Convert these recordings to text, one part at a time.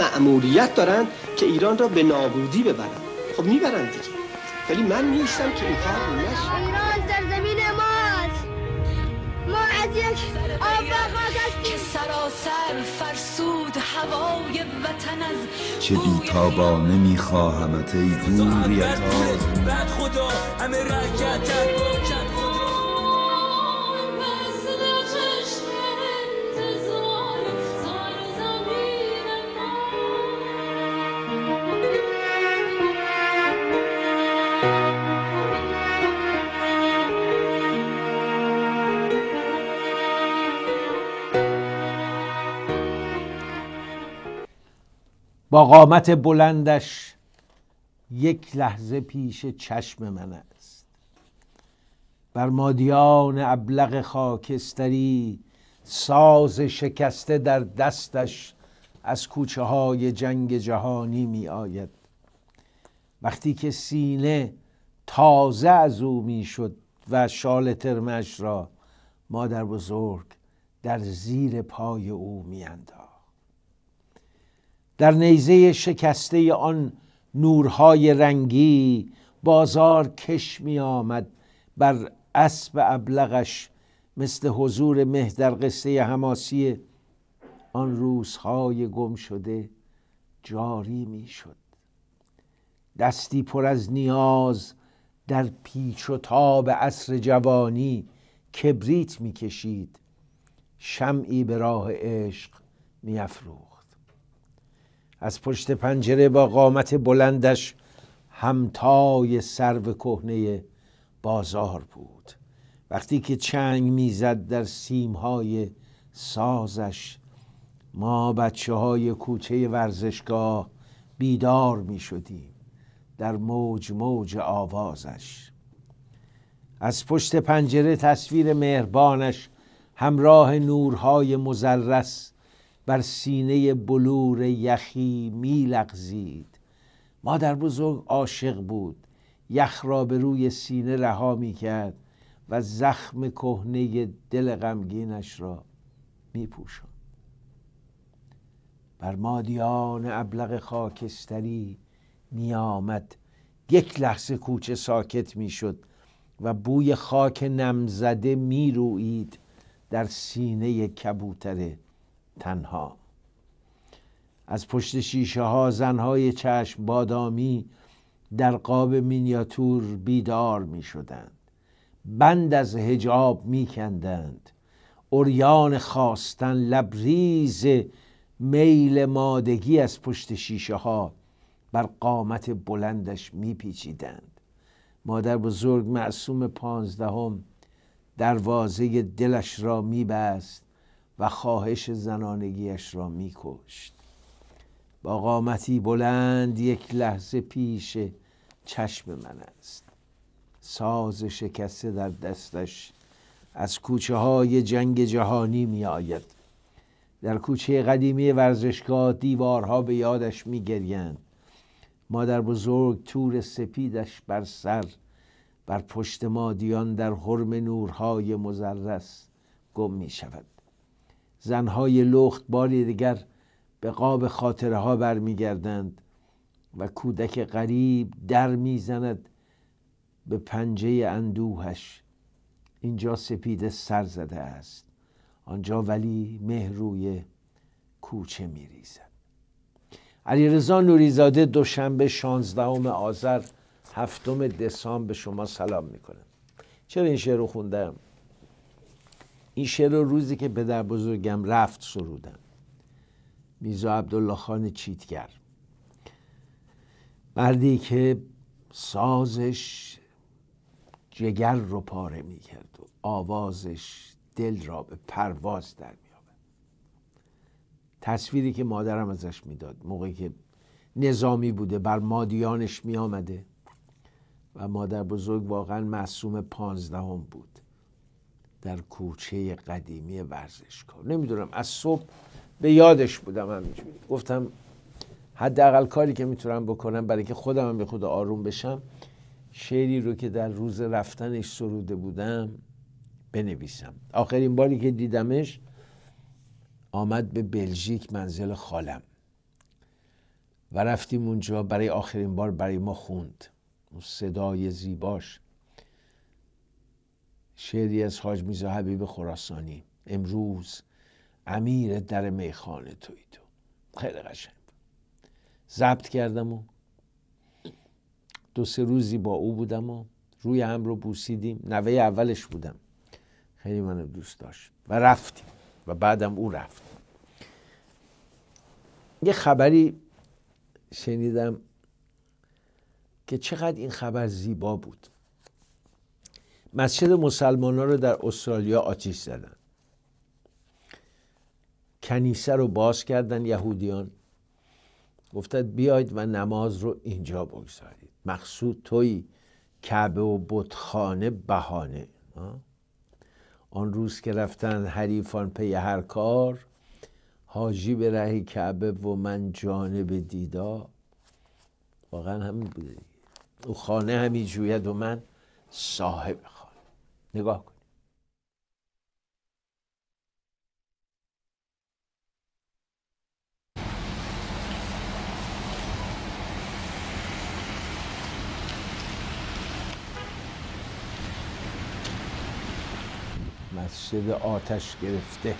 مأموریت دارن که ایران را به نابودی ببرن خب میبرن دیگه ولی من نیستم که این کار نشه ایران زمین ماست ما از یک آب که سراسر فرسود هوای وطن از چه بیتابانه میخواهمت ای دوریت بعد خدا همه رکتت با قامت بلندش یک لحظه پیش چشم من است بر مادیان ابلغ خاکستری ساز شکسته در دستش از کوچه های جنگ جهانی می آید وقتی که سینه تازه از او می شد و شال ترمش را مادر بزرگ در زیر پای او می در نیزه شکسته آن نورهای رنگی بازار کش می آمد بر اسب ابلغش مثل حضور مه در قصه حماسی آن روزهای گم شده جاری می شد دستی پر از نیاز در پیچ و تاب عصر جوانی کبریت میکشید شمعی به راه عشق میافروخت از پشت پنجره با قامت بلندش همتای سرو کهنه بازار بود وقتی که چنگ میزد در سیمهای سازش ما بچه های کوچه ورزشگاه بیدار می شدیم در موج موج آوازش از پشت پنجره تصویر مهربانش همراه نورهای مزرس بر سینه بلور یخی می لغزید مادر بزرگ عاشق بود یخ را به روی سینه رها می کرد و زخم کهنه دل غمگینش را می بر مادیان ابلغ خاکستری می آمد یک لحظه کوچه ساکت می شد و بوی خاک نمزده می روید در سینه کبوتره. تنها از پشت شیشه ها زنهای چشم بادامی در قاب مینیاتور بیدار می شدند بند از هجاب می کندند اوریان خواستن لبریز میل مادگی از پشت شیشه ها بر قامت بلندش می پیچیدند مادر بزرگ معصوم پانزدهم دروازه دلش را می بست و خواهش زنانگیش را میکشت با قامتی بلند یک لحظه پیش چشم من است ساز شکسته در دستش از کوچه های جنگ جهانی می آید. در کوچه قدیمی ورزشگاه دیوارها به یادش می گریند. مادر بزرگ تور سپیدش بر سر بر پشت مادیان در حرم نورهای مزرس گم می شود زنهای لخت باری دیگر به قاب خاطره ها برمیگردند و کودک غریب در میزند به پنجه اندوهش اینجا سپیده سر زده است آنجا ولی مهروی کوچه میریزد علیرضا نوریزاده دوشنبه 16 آذر هفتم دسامبر به شما سلام میکنم چرا این شعر رو خوندم این شعر رو روزی که پدر بزرگم رفت سرودم میزا عبدالله خان چیتگر مردی که سازش جگر رو پاره میکرد و آوازش دل را به پرواز در میآورد تصویری که مادرم ازش میداد موقعی که نظامی بوده بر مادیانش می آمده و مادر بزرگ واقعا معصوم پانزدهم بود در کوچه قدیمی ورزشگاه نمیدونم از صبح به یادش بودم همینجوری گفتم حداقل کاری که میتونم بکنم برای که خودم هم به خود آروم بشم شعری رو که در روز رفتنش سروده بودم بنویسم آخرین باری که دیدمش آمد به بلژیک منزل خالم و رفتیم اونجا برای آخرین بار برای ما خوند اون صدای زیباش شعری از حاج میزا حبیب خراسانی امروز امیر در میخانه توی تو خیلی قشنگ ضبط کردم و دو سه روزی با او بودم و روی هم رو بوسیدیم نوه اولش بودم خیلی منو دوست داشت و رفتیم و بعدم او رفت یه خبری شنیدم که چقدر این خبر زیبا بود مسجد مسلمان ها رو در استرالیا آتیش زدن کنیسه رو باز کردن یهودیان گفتد بیاید و نماز رو اینجا بگذارید مقصود توی کعبه و بتخانه بهانه آن روز که رفتن حریفان پی هر کار حاجی به ره کعبه و من جانب دیدا واقعا همین بوده او خانه همین جوید و من صاحب نگاه کن مسجد آتش گرفته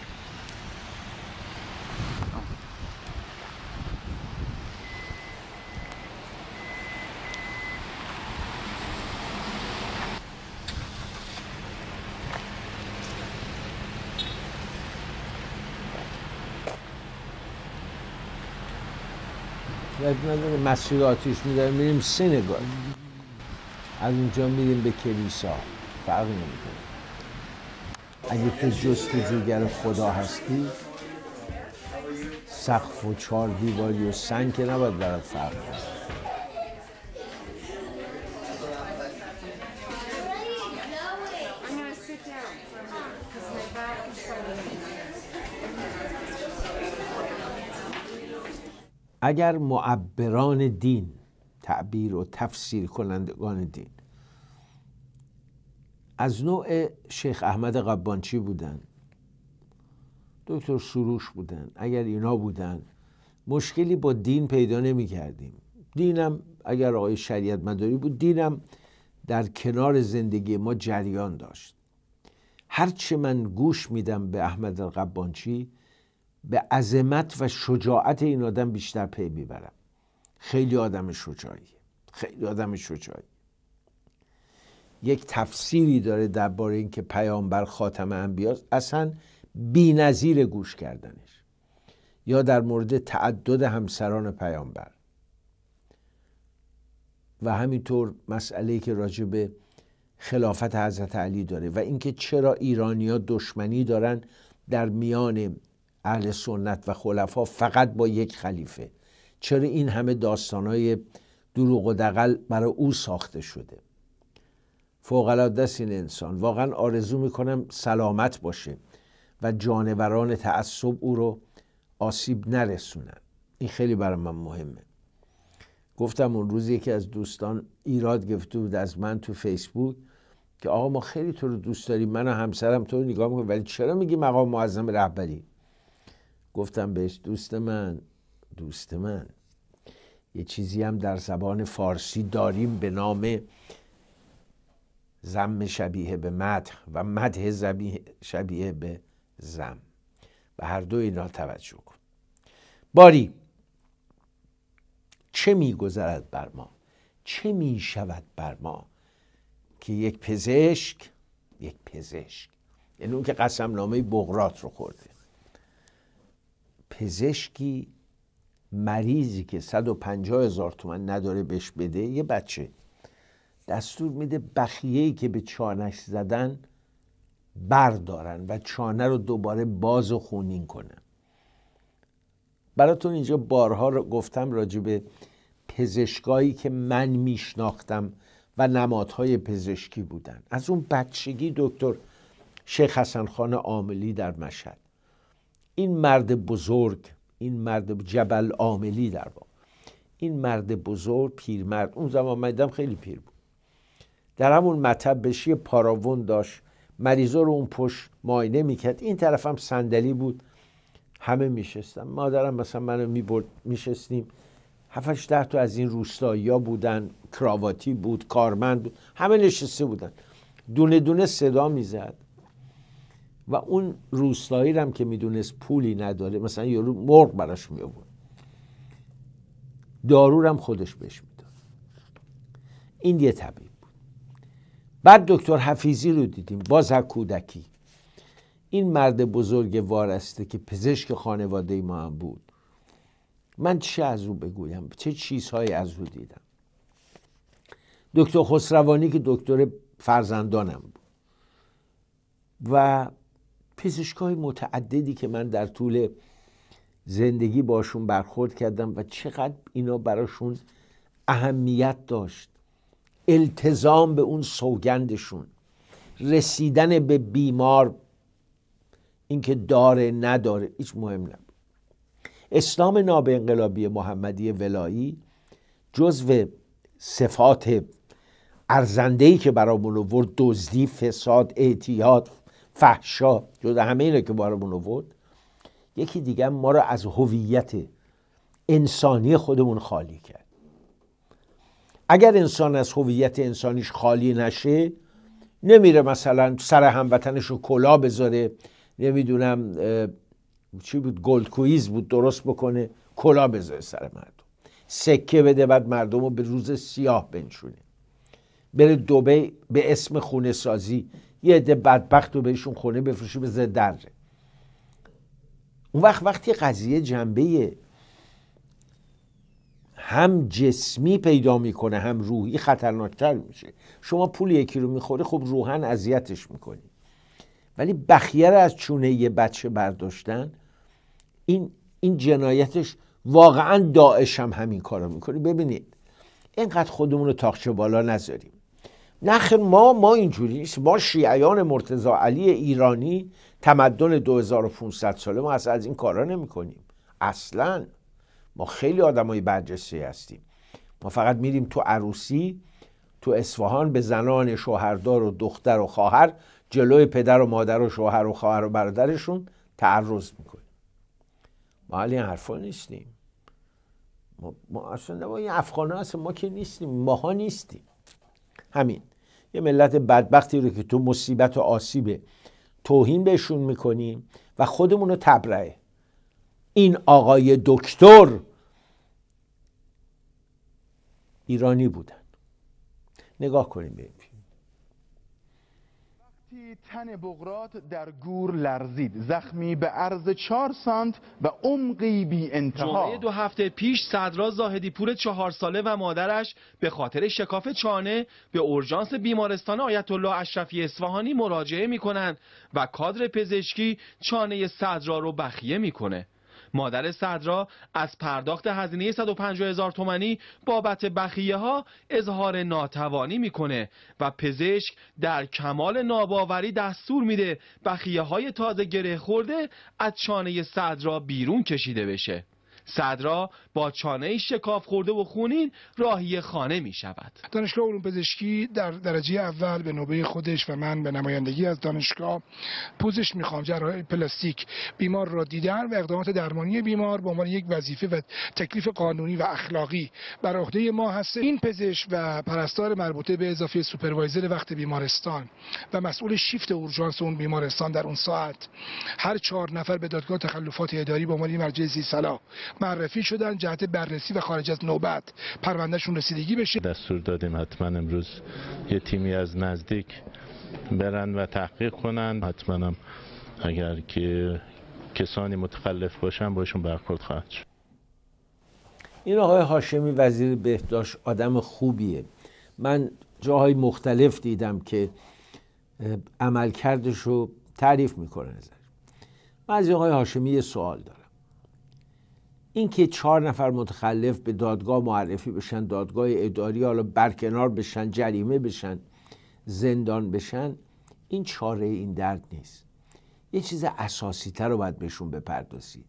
نداره مسیر آتیش میداریم میریم سینگار از اونجا میریم به کلیسا فرق نمیکنه اگه تو جستجوگر خدا هستی سقف و چار دیواری و سنگ که نباید برات فرق کنه اگر معبران دین تعبیر و تفسیر کنندگان دین از نوع شیخ احمد قبانچی بودن دکتر سروش بودن اگر اینا بودن مشکلی با دین پیدا نمی کردیم دینم اگر آقای شریعت مداری بود دینم در کنار زندگی ما جریان داشت هرچه من گوش میدم به احمد قبانچی به عظمت و شجاعت این آدم بیشتر پی میبرم خیلی آدم شجاعیه خیلی آدم شجاعی یک تفسیری داره درباره اینکه پیامبر خاتم انبیاست اصلا بی‌نظیر گوش کردنش یا در مورد تعدد همسران پیامبر و همینطور مسئله که راجع به خلافت حضرت علی داره و اینکه چرا ایرانیا دشمنی دارن در میان اهل سنت و خلفا فقط با یک خلیفه چرا این همه داستانهای دروغ و دقل برای او ساخته شده فوقالعاده است این انسان واقعا آرزو میکنم سلامت باشه و جانوران تعصب او رو آسیب نرسونن این خیلی برای من مهمه گفتم اون روز یکی از دوستان ایراد گرفته بود از من تو فیسبوک که آقا ما خیلی تو رو دوست داریم من و همسرم تو رو نگاه میکنیم ولی چرا میگی مقام معظم رهبری گفتم بهش دوست من دوست من یه چیزی هم در زبان فارسی داریم به نام زم شبیه به مدح و مدح شبیه به زم و هر دو اینا توجه کن باری چه میگذرد بر ما چه می شود بر ما که یک پزشک یک پزشک یعنی اون که قسم نامه بغرات رو خورده پزشکی مریضی که 150 هزار تومن نداره بهش بده یه بچه دستور میده بخیهی که به چانش زدن بردارن و چانه رو دوباره باز و خونین کنن براتون اینجا بارها رو گفتم راجب پزشکایی که من میشناختم و نمادهای پزشکی بودن از اون بچگی دکتر شیخ حسن خان عاملی در مشهد این مرد بزرگ این مرد جبل عاملی در واقع این مرد بزرگ پیرمرد اون زمان من خیلی پیر بود در همون مطب بشی پاراون داشت مریضا رو اون پشت ماینه میکرد این طرف هم صندلی بود همه میشستم مادرم مثلا منو میبرد میشستیم هفتش ده تا از این روستایی ها بودن کراواتی بود کارمند بود همه نشسته بودن دونه دونه صدا میزد و اون روستایی هم که میدونست پولی نداره مثلا یارو مرغ براش می آورد دارو هم خودش بهش میداد این یه طبیب بود بعد دکتر حفیظی رو دیدیم باز کودکی این مرد بزرگ وارسته که پزشک خانواده ما هم بود من چه از او بگویم چه چیزهایی از او دیدم دکتر خسروانی که دکتر فرزندانم بود و پزشکای متعددی که من در طول زندگی باشون برخورد کردم و چقدر اینا براشون اهمیت داشت التزام به اون سوگندشون رسیدن به بیمار اینکه داره نداره هیچ مهم نبود اسلام ناب انقلابی محمدی ولایی جزو صفات ارزنده ای که برامون آورد دزدی فساد اعتیاد فحشا جز همه اینا که بارمون بود یکی دیگه ما رو از هویت انسانی خودمون خالی کرد اگر انسان از هویت انسانیش خالی نشه نمیره مثلا سر هموطنش رو کلا بذاره نمیدونم چی بود گلد کویز بود درست بکنه کلا بذاره سر مردم سکه بده بعد مردم رو به روز سیاه بنشونه بره دوبه به اسم خونه سازی یه عده بدبخت رو بهشون خونه بفروشی به زد درجه اون وقت وقتی قضیه جنبه هم جسمی پیدا میکنه هم روحی خطرناکتر میشه شما پول یکی رو میخوری خب روحن اذیتش میکنی ولی بخیر از چونه یه بچه برداشتن این این جنایتش واقعا داعش هم همین کارو میکنه ببینید اینقدر خودمون رو تاخچه بالا نذاریم نخ ما ما اینجوری نیست ما شیعیان مرتضا علی ایرانی تمدن 2500 ساله ما اصلا از این کارا نمی کنیم اصلا ما خیلی آدمای برجسته هستیم ما فقط میریم تو عروسی تو اصفهان به زنان شوهردار و دختر و خواهر جلوی پدر و مادر و شوهر و خواهر و برادرشون تعرض میکنیم ما حالی حرفا نیستیم ما, ما اصلا ما این افغان هستیم ما که نیستیم ماها نیستیم همین یه ملت بدبختی رو که تو مصیبت و آسیب توهین بهشون میکنیم و خودمون رو تبرئه این آقای دکتر ایرانی بودن نگاه کنیم ببینیم تن بغرات در گور لرزید زخمی به عرض چهار سانت و عمقی بی انتها دو هفته پیش صدرا زاهدی پور چهار ساله و مادرش به خاطر شکاف چانه به اورژانس بیمارستان آیت الله اشرفی اصفهانی مراجعه می کنند و کادر پزشکی چانه صدرا رو بخیه میکنه. مادر صدرا از پرداخت هزینه 150 هزار تومنی بابت بخیه ها اظهار ناتوانی میکنه و پزشک در کمال ناباوری دستور میده بخیه های تازه گره خورده از چانه صدرا بیرون کشیده بشه صدرا با چانه شکاف خورده و خونین راهی خانه می شود دانشگاه علوم پزشکی در درجه اول به نوبه خودش و من به نمایندگی از دانشگاه پوزش خواهم جراحی پلاستیک بیمار را دیدن و اقدامات درمانی بیمار به عنوان یک وظیفه و تکلیف قانونی و اخلاقی بر عهده ما هست این پزشک و پرستار مربوطه به اضافه سوپروایزر وقت بیمارستان و مسئول شیفت اورژانس اون بیمارستان در اون ساعت هر چهار نفر به دادگاه تخلفات اداری به عنوان مرجع معرفی شدن جهت بررسی و خارج از نوبت پروندهشون رسیدگی بشه دستور دادیم حتما امروز یه تیمی از نزدیک برن و تحقیق کنن حتما اگر که کسانی متخلف باشن باشون برخورد خواهد شد این آقای هاشمی وزیر بهداشت آدم خوبیه من جاهای مختلف دیدم که عملکردش رو تعریف میکنه ازش من از آقای هاشمی یه سوال دارم اینکه چهار نفر متخلف به دادگاه معرفی بشن دادگاه اداری حالا برکنار بشن جریمه بشن زندان بشن این چاره این درد نیست یه چیز اساسی تر رو باید بهشون بپردازید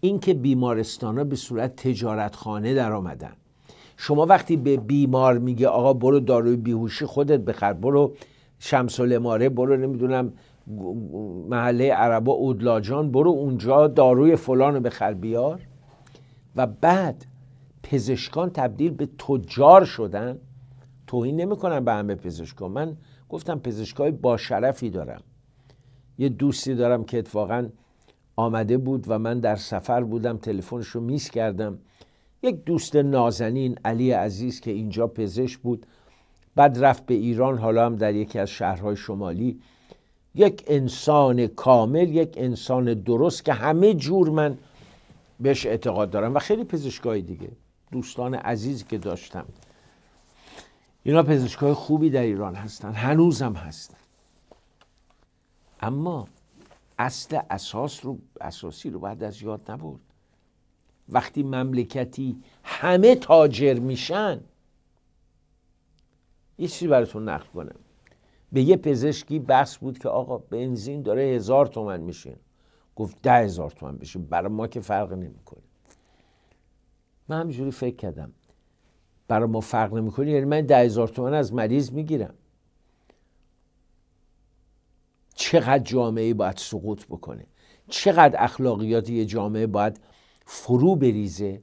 اینکه بیمارستان ها به صورت تجارتخانه در آمدن شما وقتی به بیمار میگه آقا برو داروی بیهوشی خودت بخر برو شمس برو نمیدونم محله عربا اودلاجان برو اونجا داروی فلان رو بخر بیار و بعد پزشکان تبدیل به تجار شدن توهین نمیکنم به همه پزشکان من گفتم پزشکای با شرفی دارم یه دوستی دارم که اتفاقا آمده بود و من در سفر بودم تلفنش رو میس کردم یک دوست نازنین علی عزیز که اینجا پزشک بود بعد رفت به ایران حالا هم در یکی از شهرهای شمالی یک انسان کامل یک انسان درست که همه جور من بهش اعتقاد دارم و خیلی پزشکای دیگه دوستان عزیزی که داشتم اینا پزشکای خوبی در ایران هستن هنوزم هستن اما اصل اساس رو اساسی رو بعد از یاد نبرد وقتی مملکتی همه تاجر میشن یه چیزی براتون نقل کنم به یه پزشکی بحث بود که آقا بنزین داره هزار تومن میشه گفت ده هزار تومن بشه برای ما که فرق نمیکنه من همینجوری فکر کردم برای ما فرق نمیکنه یعنی من ده هزار تومن از مریض میگیرم چقدر جامعه باید سقوط بکنه چقدر اخلاقیات یه جامعه باید فرو بریزه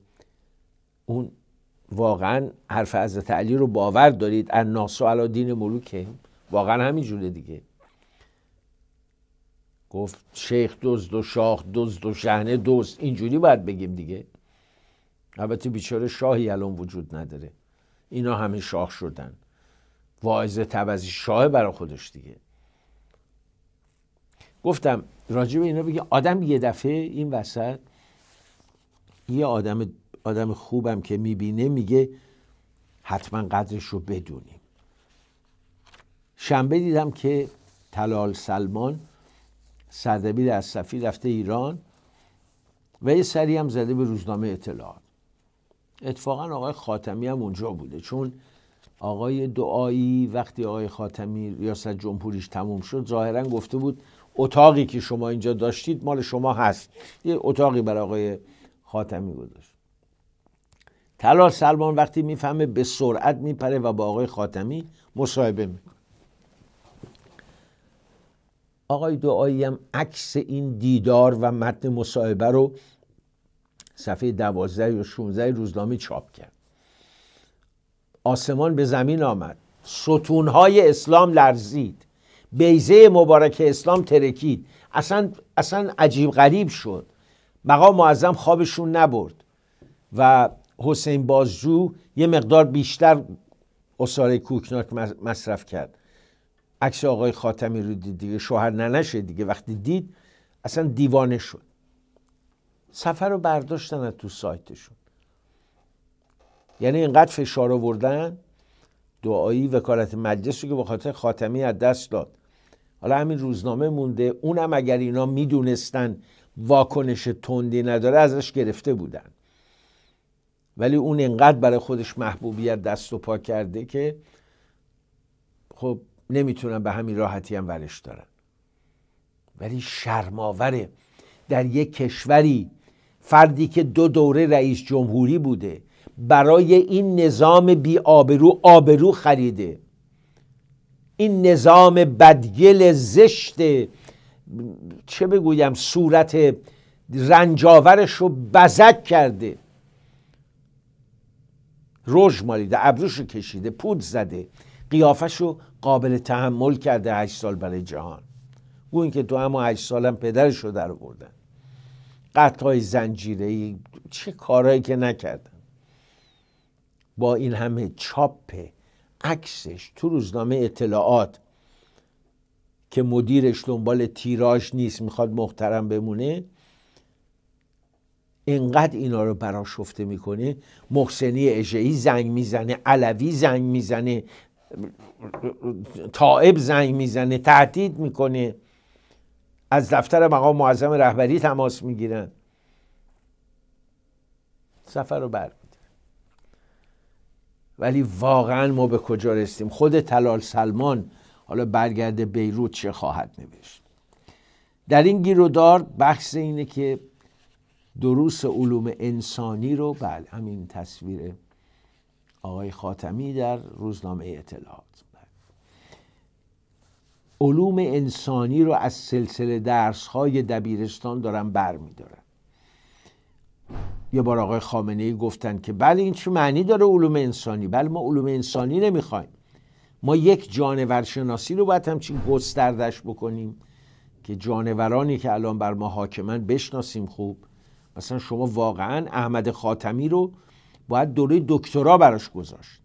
اون واقعا حرف حضرت علی رو باور دارید اناسو و دین ملوکه واقعا همینجوره دیگه گفت شیخ دزد و شاخ دزد و شهنه دزد اینجوری باید بگیم دیگه البته بیچاره شاهی الان وجود نداره اینا همه شاه شدن واعظ تبزی شاه برا خودش دیگه گفتم راجع به اینا بگیم آدم یه دفعه این وسط یه آدم آدم خوبم که میبینه میگه حتما قدرش رو بدونی شنبه دیدم که تلال سلمان سردبیر از صفی رفته ایران و یه سری هم زده به روزنامه اطلاعات اتفاقا آقای خاتمی هم اونجا بوده چون آقای دعایی وقتی آقای خاتمی ریاست جمهوریش تموم شد ظاهرا گفته بود اتاقی که شما اینجا داشتید مال شما هست یه اتاقی برای آقای خاتمی گذاشت تلال سلمان وقتی میفهمه به سرعت میپره و با آقای خاتمی مصاحبه میکنه آقای دعایی هم عکس این دیدار و متن مصاحبه رو صفحه دوازده یا 16 روزنامه چاپ کرد آسمان به زمین آمد ستونهای اسلام لرزید بیزه مبارک اسلام ترکید اصلا, اصلا عجیب غریب شد مقام معظم خوابشون نبرد و حسین بازجو یه مقدار بیشتر اصاره کوکناک مصرف کرد عکس آقای خاتمی رو دید دیگه شوهر ننشه دیگه وقتی دید اصلا دیوانه شد سفر رو برداشتن از تو سایتشون یعنی اینقدر فشار آوردن دعایی وکالت مجلس رو که به خاطر خاتمی از دست داد حالا همین روزنامه مونده اونم اگر اینا میدونستن واکنش تندی نداره ازش گرفته بودن ولی اون اینقدر برای خودش محبوبیت دست و پا کرده که خب نمیتونن به همین راحتی هم ورش دارن ولی شرماوره در یک کشوری فردی که دو دوره رئیس جمهوری بوده برای این نظام بی آبرو آبرو خریده این نظام بدگل زشت چه بگویم صورت رنجاورش رو بزک کرده رژ مالیده ابروش کشیده پود زده قیافش رو قابل تحمل کرده هشت سال برای جهان گوین که تو همه هشت سالم پدرش رو در بردن قطعای زنجیری چه کارهایی که نکردن با این همه چاپ عکسش تو روزنامه اطلاعات که مدیرش دنبال تیراژ نیست میخواد محترم بمونه اینقدر اینا رو شفته میکنه محسنی اجعی زنگ میزنه علوی زنگ میزنه تائب زنگ میزنه تهدید میکنه از دفتر مقام معظم رهبری تماس میگیرن سفر رو بر ولی واقعا ما به کجا رسیدیم خود طلال سلمان حالا برگرد بیروت چه خواهد نوشت در این گیرودار بحث اینه که دروس علوم انسانی رو بله همین تصویر آقای خاتمی در روزنامه اطلاعات علوم انسانی رو از سلسله درس های دبیرستان دارن بر میدارن یه بار آقای خامنه ای گفتن که بله این چه معنی داره علوم انسانی بله ما علوم انسانی نمیخوایم ما یک جانورشناسی رو باید همچین گستردش بکنیم که جانورانی که الان بر ما حاکمن بشناسیم خوب مثلا شما واقعا احمد خاتمی رو باید دوره دکترا براش گذاشت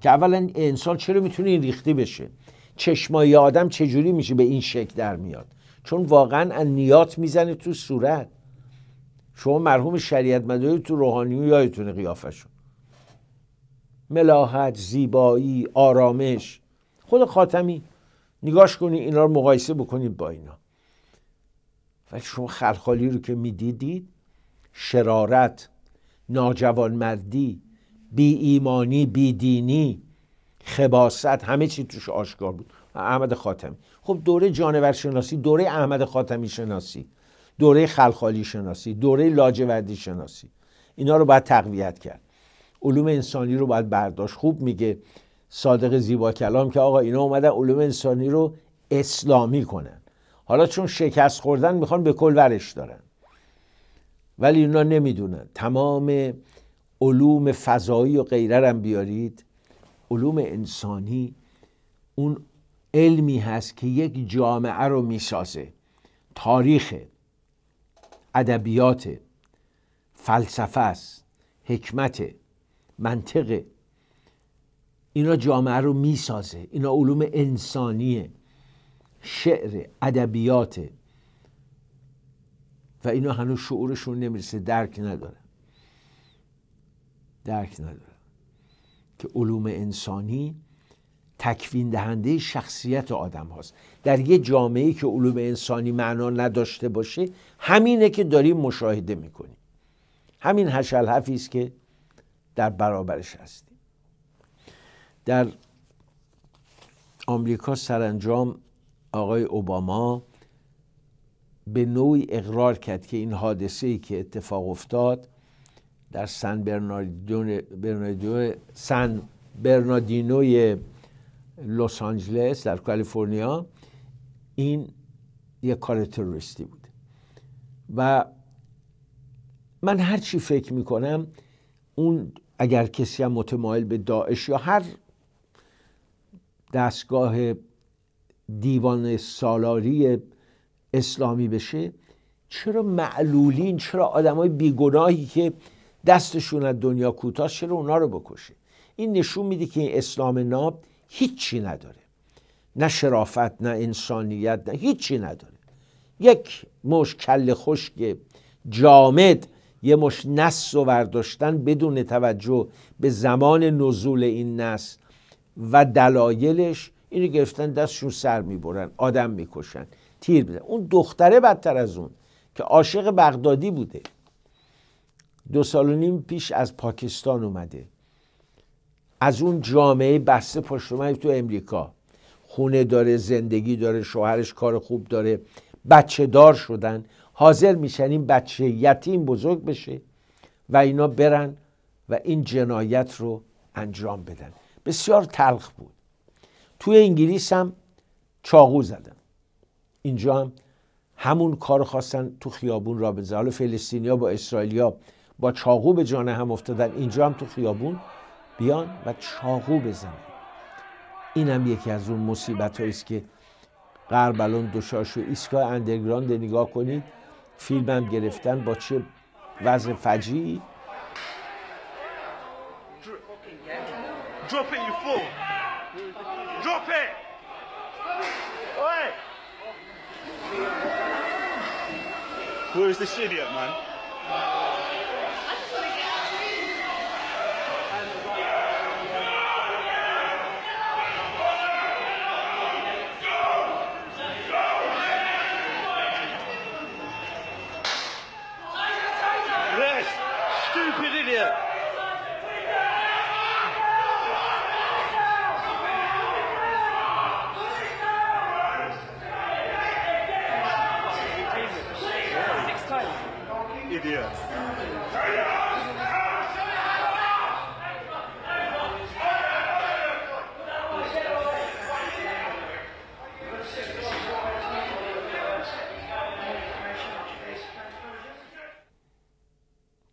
که اولا انسان چرا میتونه این ریختی بشه چشمای آدم چجوری میشه به این شکل در میاد چون واقعا انیات میزنه تو صورت شما مرحوم شریعت مداری تو روحانیون یادتونه قیافشون ملاحت زیبایی آرامش خود خاتمی نگاش کنی اینا رو مقایسه بکنید با اینا ولی شما خلخالی رو که میدیدید شرارت ناجوانمردی بی ایمانی بی دینی خباست همه چی توش آشکار بود احمد خاتمی خب دوره جانور شناسی دوره احمد خاتمی شناسی دوره خلخالی شناسی دوره لاجوردی شناسی اینا رو باید تقویت کرد علوم انسانی رو باید برداشت خوب میگه صادق زیبا کلام که آقا اینا اومدن علوم انسانی رو اسلامی کنن حالا چون شکست خوردن میخوان به کل ورش دارن ولی اونا نمیدونن تمام علوم فضایی و غیره هم بیارید علوم انسانی اون علمی هست که یک جامعه رو میسازه تاریخ ادبیات فلسفه است حکمت منطقه اینا جامعه رو میسازه اینا علوم انسانیه شعر ادبیات و اینا هنوز شعورشون نمیرسه درک نداره درک نداره که علوم انسانی تکوین دهنده شخصیت آدم هاست در یه جامعه که علوم انسانی معنا نداشته باشه همینه که داریم مشاهده میکنیم همین هشل است که در برابرش هستیم در آمریکا سرانجام آقای اوباما به نوعی اقرار کرد که این حادثه ای که اتفاق افتاد در سن برناردینو سن برناردینوی لس آنجلس در کالیفرنیا این یک کار تروریستی بود و من هر چی فکر میکنم اون اگر کسی هم متمایل به داعش یا هر دستگاه دیوان سالاری اسلامی بشه چرا معلولین چرا آدمای بیگناهی که دستشون از دنیا کوتاه چرا اونا رو بکشه این نشون میده که این اسلام ناب هیچی نداره نه شرافت نه انسانیت نه هیچی نداره یک مش کل خشک جامد یه مش نس و برداشتن بدون توجه به زمان نزول این نس و دلایلش اینو گرفتن دستشون سر میبرن آدم میکشن تیر بزن اون دختره بدتر از اون که عاشق بغدادی بوده دو سال و نیم پیش از پاکستان اومده از اون جامعه بسته پشت اومده تو امریکا خونه داره زندگی داره شوهرش کار خوب داره بچه دار شدن حاضر میشن این بچه یتیم بزرگ بشه و اینا برن و این جنایت رو انجام بدن بسیار تلخ بود توی انگلیس هم چاقو زدن اینجا هم همون کار خواستن تو خیابون را بزن حالا فلسطینیا با اسرائیلیا با چاقو به جان هم افتادن اینجا هم تو خیابون بیان و چاقو بزنن این هم یکی از اون مصیبت است که غرب الان دچار شد اندرگراند نگاه کنید فیلم هم گرفتن با چه وضع فجی Drop it, Drop it! Where's the idiot, man?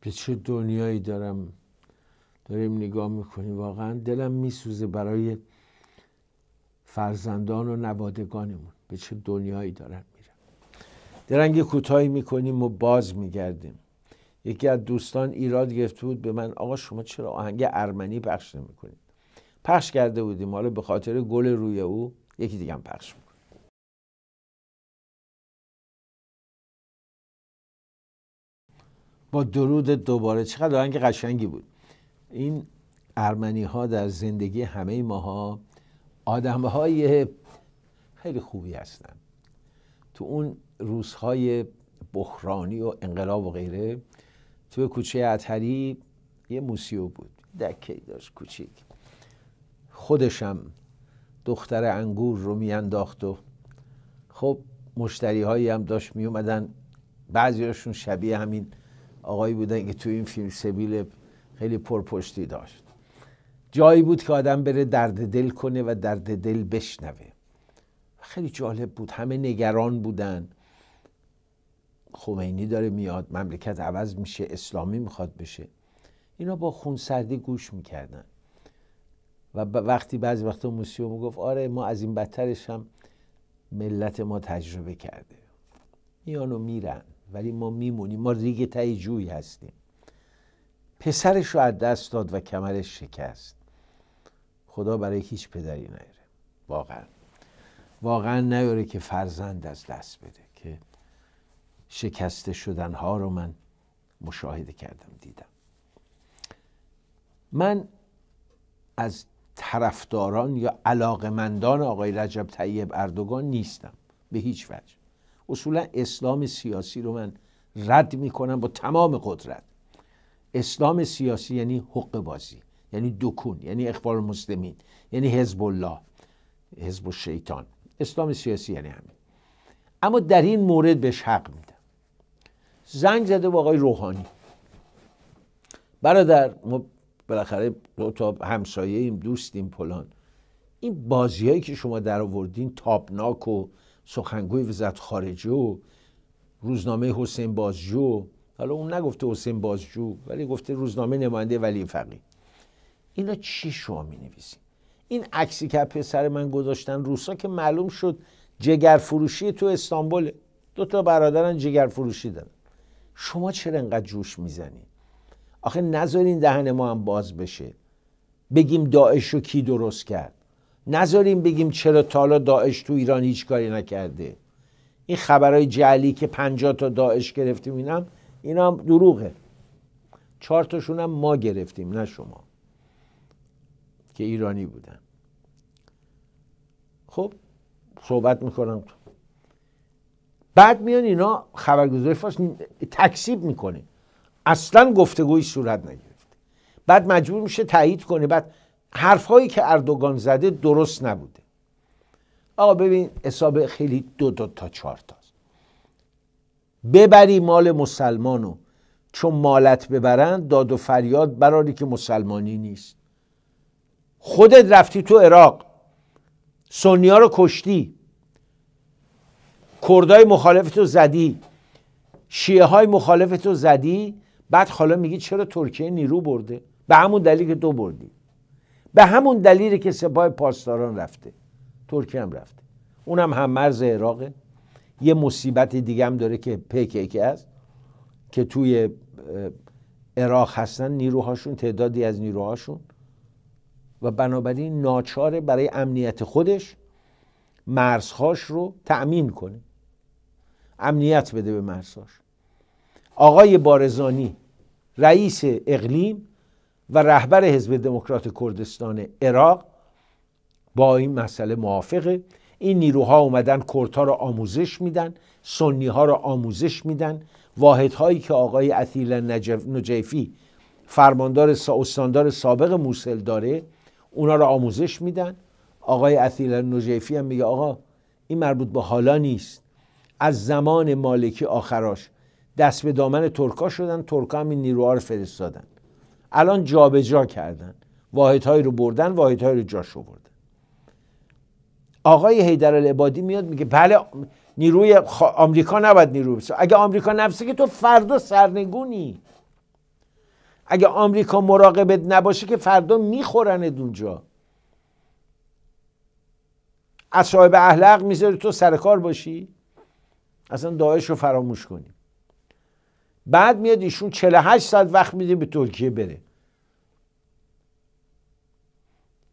به چه دنیایی دارم داریم نگاه میکنیم واقعا دلم میسوزه برای فرزندان و نوادگانمون به چه دنیایی دارم میرم درنگ کوتاهی میکنیم و باز میگردیم یکی از دوستان ایراد گرفته بود به من آقا شما چرا آهنگ ارمنی پخش نمیکنید پخش کرده بودیم حالا به خاطر گل روی او یکی دیگه هم پخش درود دوباره چقدر آهنگ قشنگی بود این ارمنی ها در زندگی همه ماها آدم های خیلی خوبی هستند. تو اون روزهای بحرانی و انقلاب و غیره تو کوچه اطری یه موسیو بود دکی داشت کوچیک خودشم دختر انگور رو میانداخت و خب مشتری هایی هم داشت میومدن بعضی هاشون شبیه همین آقایی بودن که تو این فیلم سبیل خیلی پرپشتی داشت جایی بود که آدم بره درد دل کنه و درد دل بشنوه خیلی جالب بود همه نگران بودن خمینی داره میاد مملکت عوض میشه اسلامی میخواد بشه اینا با خونسردی گوش میکردن و وقتی بعضی وقتا موسیو میگفت آره ما از این بدترش هم ملت ما تجربه کرده میانو میرن ولی ما میمونیم ما ریگ تای جوی هستیم پسرش رو از دست داد و کمرش شکست خدا برای هیچ پدری نیاره واقعا واقعا نیاره که فرزند از دست بده که شکسته شدن ها رو من مشاهده کردم دیدم من از طرفداران یا علاقمندان آقای رجب طیب اردوگان نیستم به هیچ وجه اصولا اسلام سیاسی رو من رد میکنم با تمام قدرت اسلام سیاسی یعنی حق بازی یعنی دکون یعنی اخبار مسلمین یعنی حزب الله حزب شیطان اسلام سیاسی یعنی همین اما در این مورد بهش حق میدم زنگ زده با آقای روحانی برادر ما بالاخره دو تا همسایه ایم دوستیم پلان این بازیهایی که شما در آوردین تابناک و سخنگوی وزارت خارجه و روزنامه حسین بازجو حالا اون نگفته حسین بازجو ولی گفته روزنامه نماینده ولی فقی اینا چی شما می نویسید این عکسی که پسر من گذاشتن روسا که معلوم شد جگر فروشی تو استانبول دو تا برادرن جگر فروشی دارن شما چرا انقدر جوش میزنی آخه نذارین دهن ما هم باز بشه بگیم داعش رو کی درست کرد نذاریم بگیم چرا تالا داعش تو ایران هیچ کاری نکرده این خبرهای جعلی که 50 تا داعش گرفتیم اینم اینا هم دروغه چهار تاشون هم ما گرفتیم نه شما که ایرانی بودن خب صحبت میکنم بعد میان اینا خبرگزاری فارس تکسیب میکنه اصلا گفتگوی صورت نگرفت بعد مجبور میشه تایید کنه بعد حرفهایی که اردوگان زده درست نبوده آقا ببین حساب خیلی دو دو تا چهار تا ببری مال مسلمانو چون مالت ببرند داد و فریاد براری که مسلمانی نیست خودت رفتی تو عراق سنیا رو کشتی کردای مخالفتو زدی شیعه های مخالفت زدی بعد حالا میگی چرا ترکیه نیرو برده به همون دلیل که دو بردی به همون دلیلی که سپاه پاسداران رفته ترکیه هم رفته اونم هم مرز عراقه یه مصیبت دیگه هم داره که پکیک است که توی عراق هستن نیروهاشون تعدادی از نیروهاشون و بنابراین ناچاره برای امنیت خودش مرزهاش رو تأمین کنه امنیت بده به مرزهاش آقای بارزانی رئیس اقلیم و رهبر حزب دموکرات کردستان عراق با این مسئله موافقه این نیروها اومدن کردها رو آموزش میدن سنی ها را آموزش میدن واحد هایی که آقای اثیل نجیفی فرماندار استاندار سابق موسل داره اونا رو آموزش میدن آقای اثیل نجیفی هم میگه آقا این مربوط به حالا نیست از زمان مالکی آخراش دست به دامن ترکا شدن ترکا هم این نیروها رو فرستادن الان جابجا جا کردن واحدهایی رو بردن واحدهایی رو جاش بردن آقای حیدر العبادی میاد میگه بله نیروی آمریکا نباید نیرو بسه اگه آمریکا نفسه که تو فردا سرنگونی اگه آمریکا مراقبت نباشه که فردا میخورن اونجا از صاحب احلق میذاری تو سرکار باشی اصلا داعش رو فراموش کنیم بعد میاد ایشون 48 ساعت وقت میده به ترکیه بره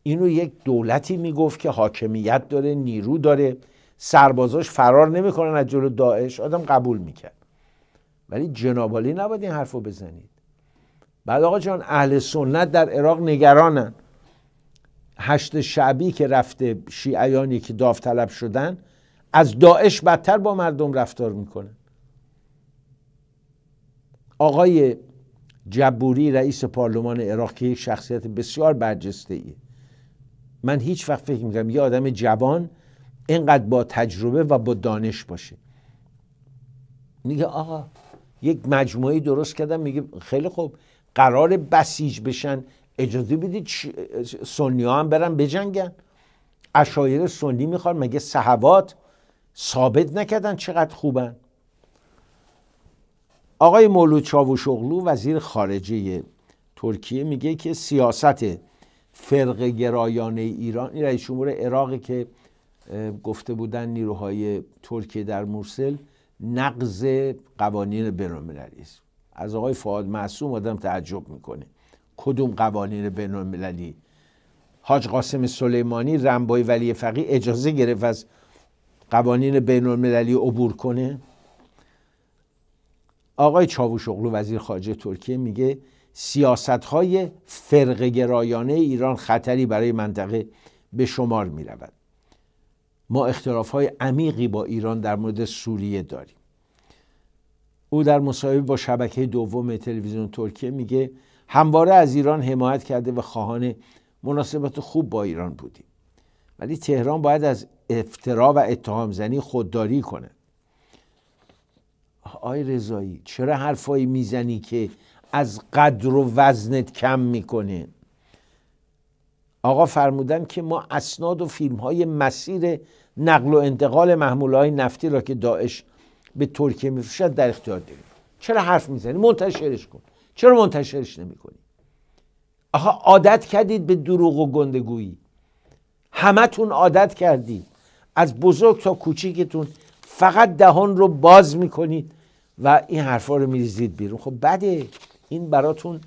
اینو یک دولتی میگفت که حاکمیت داره نیرو داره سربازاش فرار نمیکنن از جلو داعش آدم قبول میکرد ولی جنابالی نباید این حرف رو بزنید بعد آقا جان اهل سنت در عراق نگرانن هشت شعبی که رفته شیعیانی که داوطلب شدن از داعش بدتر با مردم رفتار میکنن آقای جبوری رئیس پارلمان عراق که یک شخصیت بسیار برجسته ایه من هیچ وقت فکر میکنم یه آدم جوان اینقدر با تجربه و با دانش باشه میگه آقا یک مجموعه درست کردم میگه خیلی خوب قرار بسیج بشن اجازه بدید سنی ها هم برن بجنگن اشایر سنی میخوان مگه صحوات ثابت نکردن چقدر خوبن آقای مولود اغلو وزیر خارجه ترکیه میگه که سیاست فرق گرایانه ایران این رئیس جمهور عراقی که گفته بودن نیروهای ترکیه در مرسل نقض قوانین بینالمللی است از آقای فعاد معصوم آدم تعجب میکنه کدوم قوانین بینالمللی حاج قاسم سلیمانی رنبای ولی فقی اجازه گرفت از قوانین بینالمللی عبور کنه آقای چاوشوغلو وزیر خارجه ترکیه میگه سیاست های فرقگرایانه ایران خطری برای منطقه به شمار میرود. ما اختراف های عمیقی با ایران در مورد سوریه داریم او در مصاحبه با شبکه دوم تلویزیون ترکیه میگه همواره از ایران حمایت کرده و خواهان مناسبت خوب با ایران بودیم ولی تهران باید از افترا و اتهام زنی خودداری کند آی رضایی چرا حرفایی میزنی که از قدر و وزنت کم میکنه آقا فرمودن که ما اسناد و فیلم های مسیر نقل و انتقال محمول های نفتی را که داعش به ترکیه میفروشد در اختیار داریم چرا حرف میزنی منتشرش کن چرا منتشرش نمیکنی آقا عادت کردید به دروغ و گندگویی همتون عادت کردید از بزرگ تا کوچیکتون فقط دهان رو باز میکنید و این حرفا رو میریزید بیرون خب بده این براتون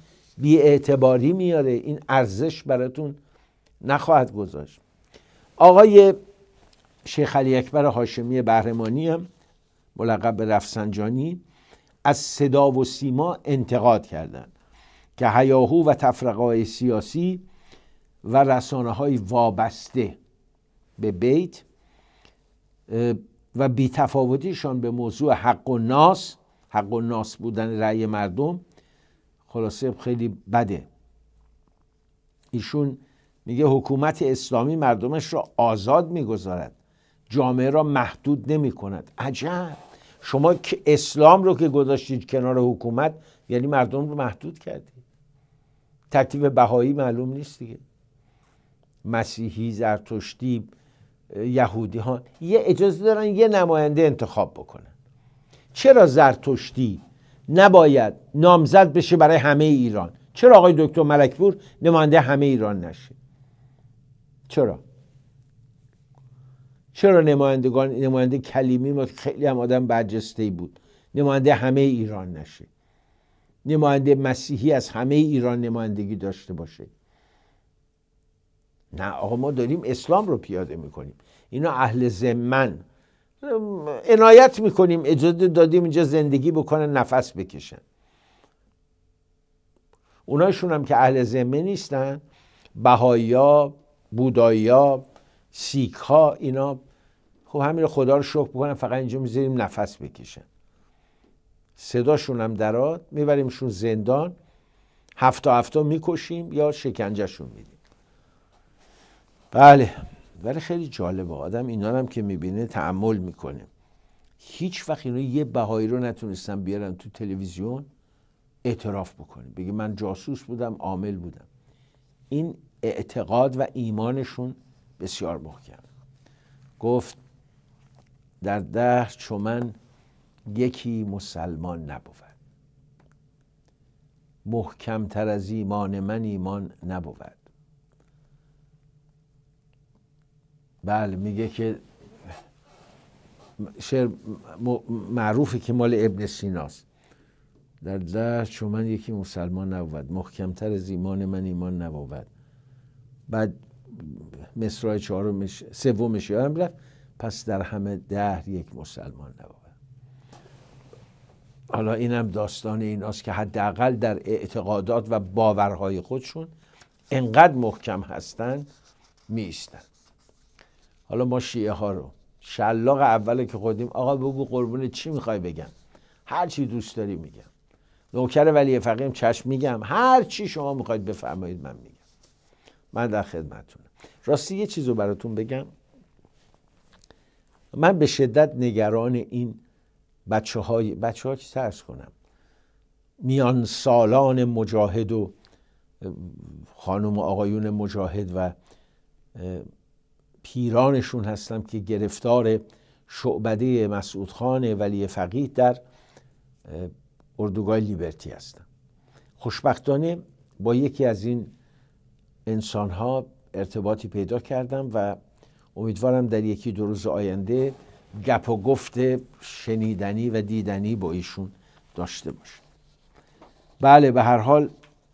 اعتباری میاره این ارزش براتون نخواهد گذاشت آقای شیخ علی اکبر هاشمی بهرمانی هم ملقب به رفسنجانی از صدا و سیما انتقاد کردند که هیاهو و تفرقای سیاسی و رسانه های وابسته به بیت و بیتفاوتیشان به موضوع حق و ناس حق و ناس بودن رأی مردم خلاصه خیلی بده ایشون میگه حکومت اسلامی مردمش را آزاد میگذارد جامعه را محدود نمی کند عجب شما که اسلام رو که گذاشتید کنار حکومت یعنی مردم رو محدود کردید تکلیف بهایی معلوم نیست دیگه مسیحی زرتشتی یهودی ها یه اجازه دارن یه نماینده انتخاب بکنن چرا زرتشتی نباید نامزد بشه برای همه ایران چرا آقای دکتر ملکپور نماینده همه ایران نشه چرا چرا نمایندگان نماینده کلیمی ما خیلی هم آدم برجسته ای بود نماینده همه ایران نشه نماینده مسیحی از همه ایران نمایندگی داشته باشه نه آقا ما داریم اسلام رو پیاده میکنیم اینا اهل زمن عنایت میکنیم اجازه دادیم اینجا زندگی بکنن نفس بکشن اونایشون هم که اهل زمه نیستن بهایی ها بودایی سیک ها اینا خب همین خدا رو شکر بکنن فقط اینجا میذاریم نفس بکشن صداشون هم دراد میبریمشون زندان هفته هفته میکشیم یا شکنجهشون میدیم بله ولی خیلی جالبه آدم اینا هم که میبینه تعمل میکنه هیچ وقت اینا یه بهایی رو نتونستم بیارن تو تلویزیون اعتراف بکنه بگه من جاسوس بودم عامل بودم این اعتقاد و ایمانشون بسیار محکم گفت در ده چومن یکی مسلمان نبود محکمتر از ایمان من ایمان نبود بله میگه که شعر معروفی که مال ابن سیناست در در چون من یکی مسلمان نبود محکمتر از ایمان من ایمان نبود بعد مصرهای چهارمش سومش یادم رفت پس در همه دهر یک مسلمان نبود حالا اینم داستان ایناست که حداقل در اعتقادات و باورهای خودشون انقدر محکم هستن میستن حالا ما شیعه ها رو شلاق اول که خودیم آقا بگو قربون چی میخوای بگم هر چی دوست داری میگم نوکر ولی فقیم چشم میگم هر چی شما میخواید بفرمایید من میگم من در خدمتونم راستی یه چیز رو براتون بگم من به شدت نگران این بچه های بچه ها که ترس کنم میان سالان مجاهد و خانم و آقایون مجاهد و پیرانشون هستم که گرفتار شعبده مسعود خان ولی فقید در اردوگاه لیبرتی هستم خوشبختانه با یکی از این انسان ها ارتباطی پیدا کردم و امیدوارم در یکی دو روز آینده گپ و گفت شنیدنی و دیدنی با ایشون داشته باشم بله به هر حال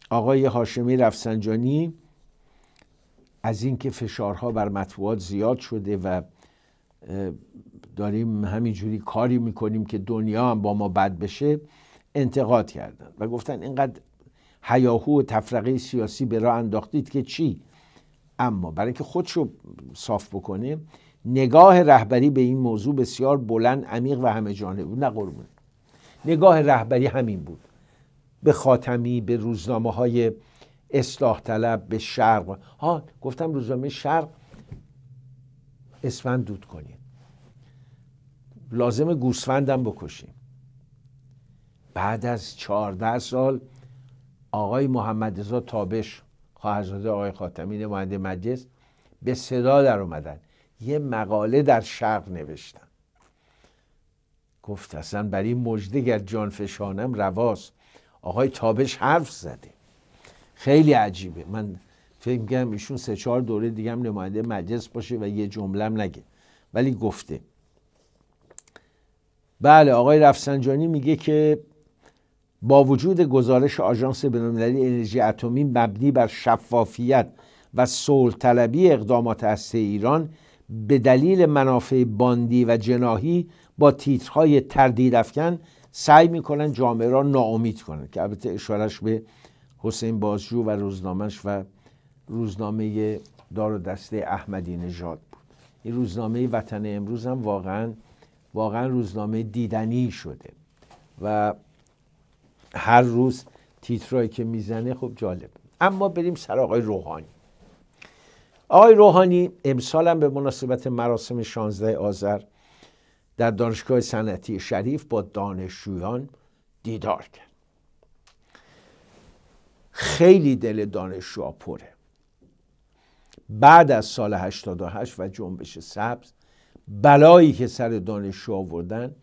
آقای هاشمی رفسنجانی از اینکه فشارها بر مطبوعات زیاد شده و داریم همینجوری کاری میکنیم که دنیا هم با ما بد بشه انتقاد کردن و گفتن اینقدر هیاهو و تفرقه سیاسی به راه انداختید که چی اما برای اینکه خودشو صاف بکنه نگاه رهبری به این موضوع بسیار بلند عمیق و همه جانبه بود نه قربونه نگاه رهبری همین بود به خاتمی به روزنامه های اصلاح طلب به شرق ها گفتم روزنامه شرق اسفند دود کنید لازم گوسفندم بکشیم بعد از چهارده سال آقای محمد رضا تابش خواهرزاده آقای خاتمی نماینده مجلس به صدا در اومدن یه مقاله در شرق نوشتن گفت اصلا برای مجده گر جان فشانم رواست آقای تابش حرف زده خیلی عجیبه من فکر کنم ایشون سه چهار دوره دیگه هم نماینده مجلس باشه و یه جمله نگه ولی گفته بله آقای رفسنجانی میگه که با وجود گزارش آژانس بینالمللی انرژی اتمی مبنی بر شفافیت و طلبی اقدامات هسته ایران به دلیل منافع باندی و جناهی با تیترهای تردید افکن سعی میکنن جامعه را ناامید کنند که البته اشارش به حسین بازجو و روزنامهش و روزنامه دار و دسته احمدی نژاد بود این روزنامه وطن امروز هم واقعا واقعا روزنامه دیدنی شده و هر روز تیترایی که میزنه خب جالب اما بریم سر آقای روحانی آقای روحانی امسال هم به مناسبت مراسم 16 آذر در دانشگاه صنعتی شریف با دانشجویان دیدار کرد خیلی دل دانشجوها پره بعد از سال 88 و جنبش سبز بلایی که سر دانشجو آوردن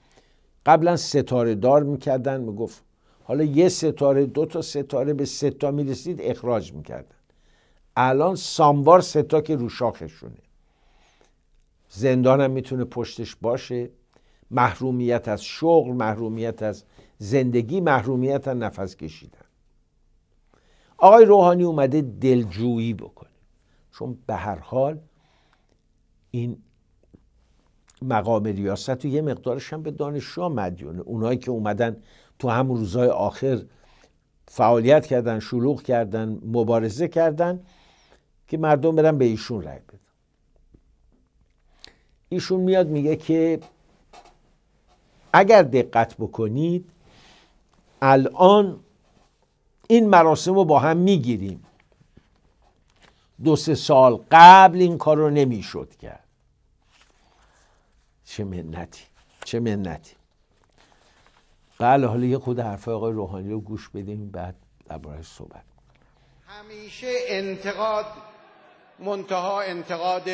قبلا ستاره دار میکردن میگفت حالا یه ستاره دو تا ستاره به ستا میرسید اخراج میکردن الان ساموار ستا که رو زندانم میتونه پشتش باشه محرومیت از شغل محرومیت از زندگی محرومیت از نفس کشیدن آقای روحانی اومده دلجویی بکنه چون به هر حال این مقام ریاست و یه مقدارش هم به دانشجوها مدیونه اونایی که اومدن تو هم روزای آخر فعالیت کردن شلوغ کردن مبارزه کردن که مردم برن به ایشون رأی بدن ایشون میاد میگه که اگر دقت بکنید الان این مراسم رو با هم میگیریم دو سه سال قبل این کار رو نمیشد کرد چه منتی چه منتی بله حالا یه خود حرفای آقای روحانی رو گوش بدیم بعد دربارهش صحبت همیشه انتقاد منتها انتقاد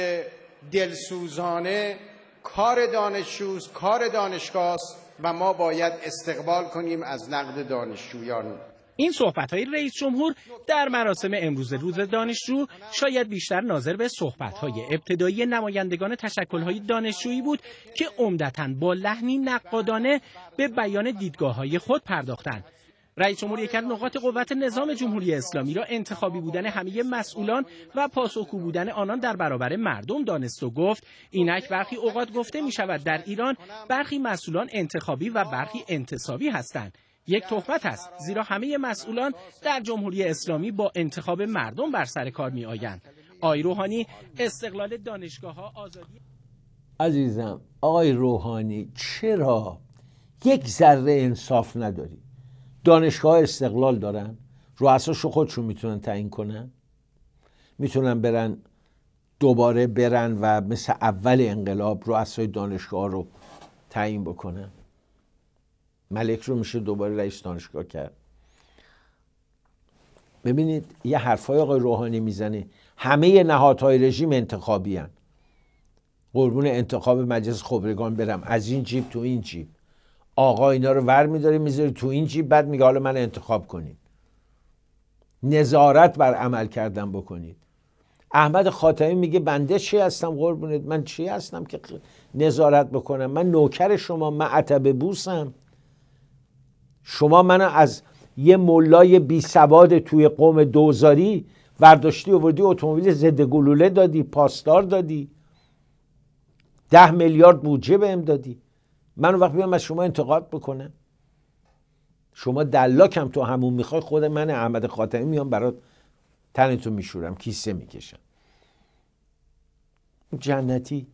دلسوزانه کار دانشجوز کار دانشگاه و ما باید استقبال کنیم از نقد دانشجویان این صحبت های رئیس جمهور در مراسم امروز روز دانشجو شاید بیشتر ناظر به صحبت های ابتدایی نمایندگان تشکل های دانشجویی بود که عمدتا با لحنی نقادانه به بیان دیدگاه های خود پرداختند. رئیس جمهور یکی از نقاط قوت نظام جمهوری اسلامی را انتخابی بودن همه مسئولان و پاسخگو بودن آنان در برابر مردم دانست و گفت اینک برخی اوقات گفته می شود در ایران برخی مسئولان انتخابی و برخی انتصابی هستند یک تهمت است زیرا همه مسئولان در جمهوری اسلامی با انتخاب مردم بر سر کار می آیند آقای روحانی استقلال دانشگاه ها آزادی عزیزم آقای روحانی چرا یک ذره انصاف نداری دانشگاه استقلال دارن رؤساشو خودشون میتونن تعیین کنن میتونن برن دوباره برن و مثل اول انقلاب رؤسای دانشگاه رو تعیین بکنن ملک رو میشه دوباره رئیس دانشگاه کرد ببینید یه حرفای آقای روحانی میزنه همه نهادهای رژیم انتخابی هن. قربون انتخاب مجلس خبرگان برم از این جیب تو این جیب آقا اینا رو ور میداره میذاره تو این جیب بعد میگه حالا من انتخاب کنید نظارت بر عمل کردن بکنید احمد خاتمی میگه بنده چی هستم قربونت من چی هستم که نظارت بکنم من نوکر شما من بوسم شما منو از یه ملای بی سواد توی قوم دوزاری ورداشتی وردی اتومبیل ضد گلوله دادی پاسدار دادی ده میلیارد بودجه بهم دادی من وقتی وقت بیام از شما انتقاد بکنم شما دلاکم تو همون میخوای خود من احمد خاتمی میام برات تنتو میشورم کیسه میکشم جنتی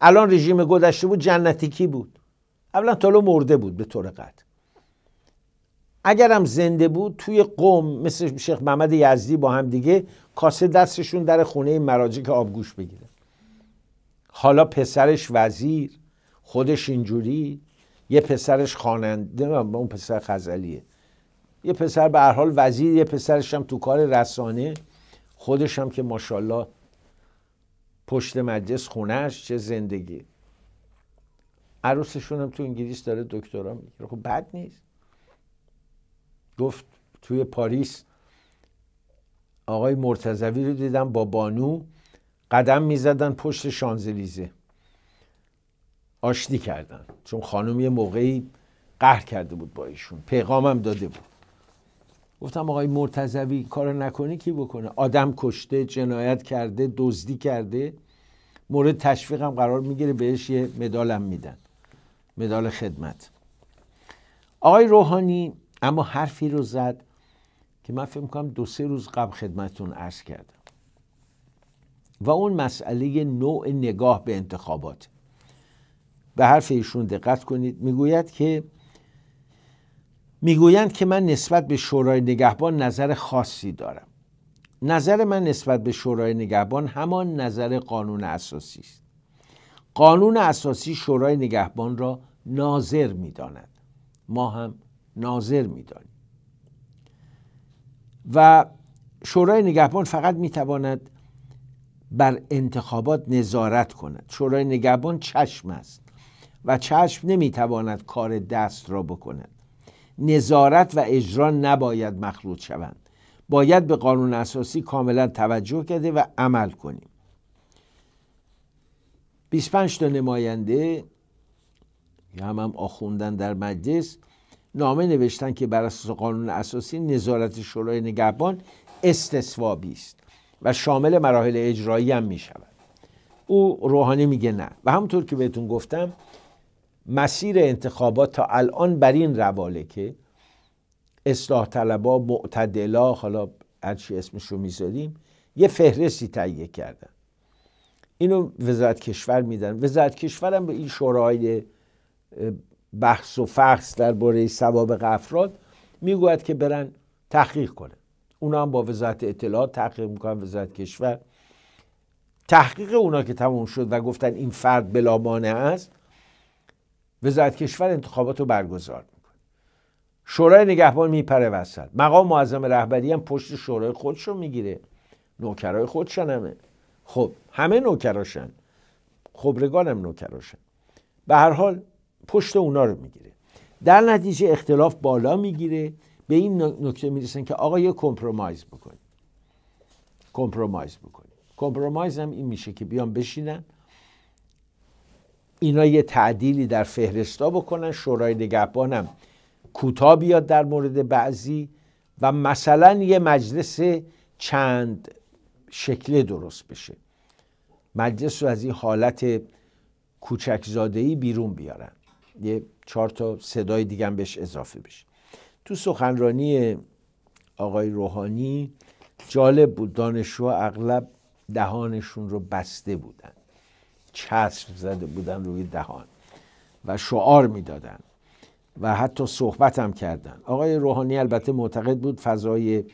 الان رژیم گذشته بود جنتی کی بود اولا تالو مرده بود به طور اگر اگرم زنده بود توی قوم مثل شیخ محمد یزدی با هم دیگه کاسه دستشون در خونه مراجع که آبگوش بگیره حالا پسرش وزیر خودش اینجوری یه پسرش خواننده اون پسر خزلیه یه پسر به هر حال وزیر یه پسرش هم تو کار رسانه خودش هم که ماشاءالله پشت مجلس خونهش چه زندگی عروسشون هم تو انگلیس داره دکترا میگیره خب بد نیست گفت توی پاریس آقای مرتزوی رو دیدم با بانو قدم میزدن پشت شانزلیزه آشتی کردن چون خانم یه موقعی قهر کرده بود با ایشون پیغامم داده بود گفتم آقای مرتزوی کار نکنی کی بکنه آدم کشته جنایت کرده دزدی کرده مورد تشویقم قرار میگیره بهش یه مدالم میدن مدال خدمت آقای روحانی اما حرفی رو زد که من فکر میکنم دو سه روز قبل خدمتون عرض کردم و اون مسئله نوع نگاه به انتخابات به حرف ایشون دقت کنید میگوید که میگویند که من نسبت به شورای نگهبان نظر خاصی دارم نظر من نسبت به شورای نگهبان همان نظر قانون اساسی است قانون اساسی شورای نگهبان را ناظر میداند ما هم ناظر میدانیم و شورای نگهبان فقط میتواند بر انتخابات نظارت کند شورای نگهبان چشم است و چشم نمیتواند کار دست را بکند نظارت و اجرا نباید مخلوط شوند باید به قانون اساسی کاملا توجه کرده و عمل کنیم 25 تا نماینده یا هم هم آخوندن در مجلس نامه نوشتن که بر اساس قانون اساسی نظارت شورای نگهبان استثوابی است و شامل مراحل اجرایی هم می شود او روحانی میگه نه و همونطور که بهتون گفتم مسیر انتخابات تا الان بر این رواله که اصلاح طلبا معتدلا حالا هرچی اسمش رو میذاریم یه فهرستی تهیه کردن اینو وزارت کشور میدن وزارت کشور هم به این شورای بحث و در درباره سوابق افراد میگوید که برن تحقیق کنه اونا هم با وزارت اطلاعات تحقیق میکنن وزارت کشور تحقیق اونا که تموم شد و گفتن این فرد بلا مانع است وزارت کشور انتخابات رو برگزار میکنه شورای نگهبان میپره وسط مقام معظم رهبری هم پشت شورای خودش رو میگیره نوکرای خودشانمه خب همه نوکراشن خبرگان هم نوکراشن به هر حال پشت اونا رو میگیره در نتیجه اختلاف بالا میگیره به این نکته میرسن که آقا یه کمپرومایز بکنید کمپرومایز بکنید کمپرومایز هم این میشه که بیان بشینن اینا یه تعدیلی در فهرستا بکنن شورای نگهبانم کوتاه بیاد در مورد بعضی و مثلا یه مجلس چند شکله درست بشه مجلس رو از این حالت کوچکزادهی بیرون بیارن یه چهار تا صدای دیگه هم بهش اضافه بشه تو سخنرانی آقای روحانی جالب بود دانشجو اغلب دهانشون رو بسته بودن چسب زده بودن روی دهان و شعار میدادن و حتی صحبت هم کردن آقای روحانی البته معتقد بود فضای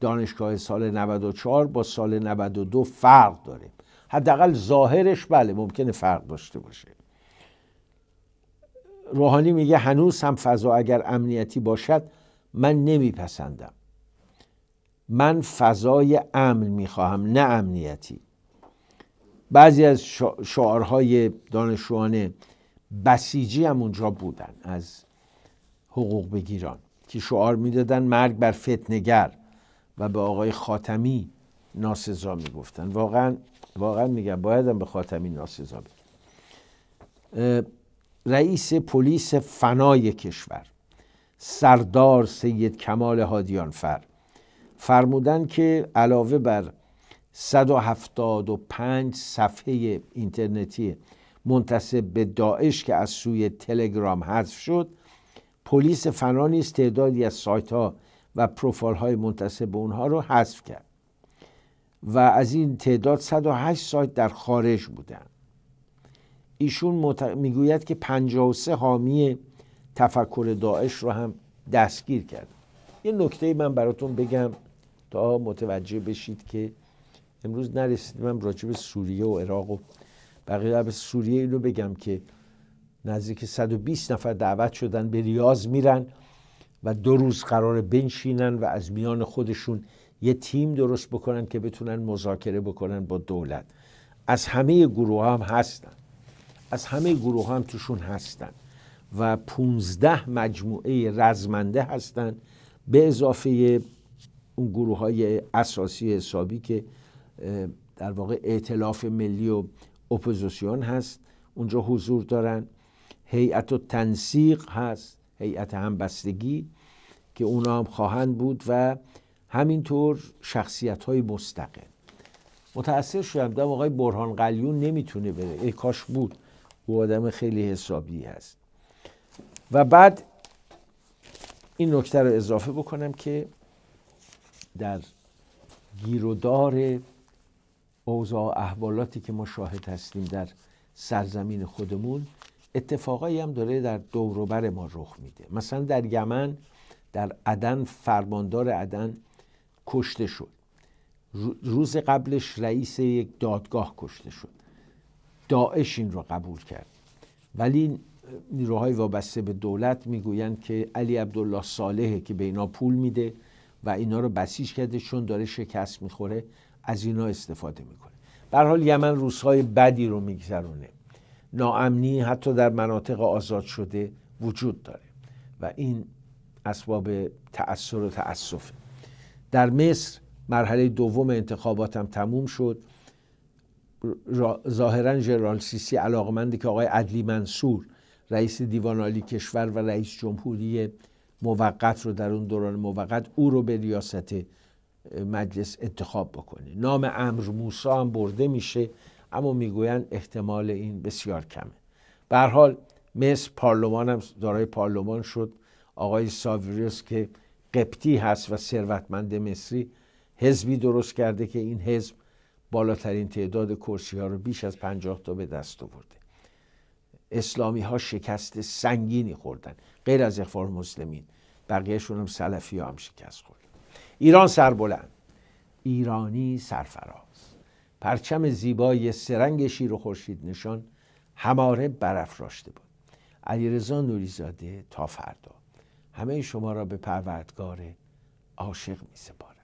دانشگاه سال 94 با سال 92 فرق داره حداقل ظاهرش بله ممکنه فرق داشته باشه روحانی میگه هنوز هم فضا اگر امنیتی باشد من نمیپسندم من فضای امن میخواهم نه امنیتی بعضی از شعارهای دانشجویان بسیجی هم اونجا بودن از حقوق بگیران که شعار میدادن مرگ بر فتنگر و به آقای خاتمی ناسزا میگفتن واقعا واقعا میگم بایدم به خاتمی ناسزا بگم رئیس پلیس فنای کشور سردار سید کمال هادیانفر فرمودن که علاوه بر 175 صفحه اینترنتی منتصب به داعش که از سوی تلگرام حذف شد پلیس فنا نیست تعدادی از سایت ها و پروفایل های منتصب به اونها رو حذف کرد و از این تعداد 108 سایت در خارج بودن ایشون میگوید که 53 حامی تفکر داعش رو هم دستگیر کرد یه نکته من براتون بگم تا متوجه بشید که امروز نرسیدم من راجع به سوریه و عراق و بقیه به سوریه اینو بگم که نزدیک 120 نفر دعوت شدن به ریاض میرن و دو روز قرار بنشینن و از میان خودشون یه تیم درست بکنن که بتونن مذاکره بکنن با دولت از همه گروه هم هستن از همه گروه هم توشون هستن و 15 مجموعه رزمنده هستن به اضافه اون گروه های اساسی حسابی که در واقع اعتلاف ملی و اپوزیسیون هست اونجا حضور دارن هیئت و تنسیق هست هیئت همبستگی که اونا هم خواهند بود و همینطور شخصیت های مستقل متأثر شدم دم آقای برهان قلیون نمیتونه بره ای کاش بود او آدم خیلی حسابی هست و بعد این نکته رو اضافه بکنم که در گیرودار اوضاع احوالاتی که ما شاهد هستیم در سرزمین خودمون اتفاقایی هم داره در دوروبر ما رخ میده مثلا در یمن در عدن فرماندار عدن کشته شد روز قبلش رئیس یک دادگاه کشته شد داعش این رو قبول کرد ولی نیروهای وابسته به دولت میگویند که علی عبدالله صالحه که به اینا پول میده و اینا رو بسیج کرده چون داره شکست میخوره از اینا استفاده میکنه به حال یمن روزهای بدی رو میگذرونه ناامنی حتی در مناطق آزاد شده وجود داره و این اسباب تأثیر و تأسفه در مصر مرحله دوم انتخابات هم تموم شد ظاهرا ژنرال سیسی علاقمنده که آقای عدلی منصور رئیس دیوان عالی کشور و رئیس جمهوری موقت رو در اون دوران موقت او رو به ریاست مجلس انتخاب بکنه نام امر موسا هم برده میشه اما میگویند احتمال این بسیار کمه به حال مصر پارلمان هم دارای پارلمان شد آقای ساویریوس که قبطی هست و ثروتمند مصری حزبی درست کرده که این حزب بالاترین تعداد کرسی ها رو بیش از پنجاه تا به دست آورده اسلامی ها شکست سنگینی خوردن غیر از اخوان مسلمین بقیهشون هم سلفی ها هم شکست خوردن. ایران سربلند ایرانی سرفراز پرچم زیبای سرنگ شیر و خورشید نشان هماره برافراشته بود علیرضا نوریزاده تا فردا همه شما را به پروردگار عاشق می سپارم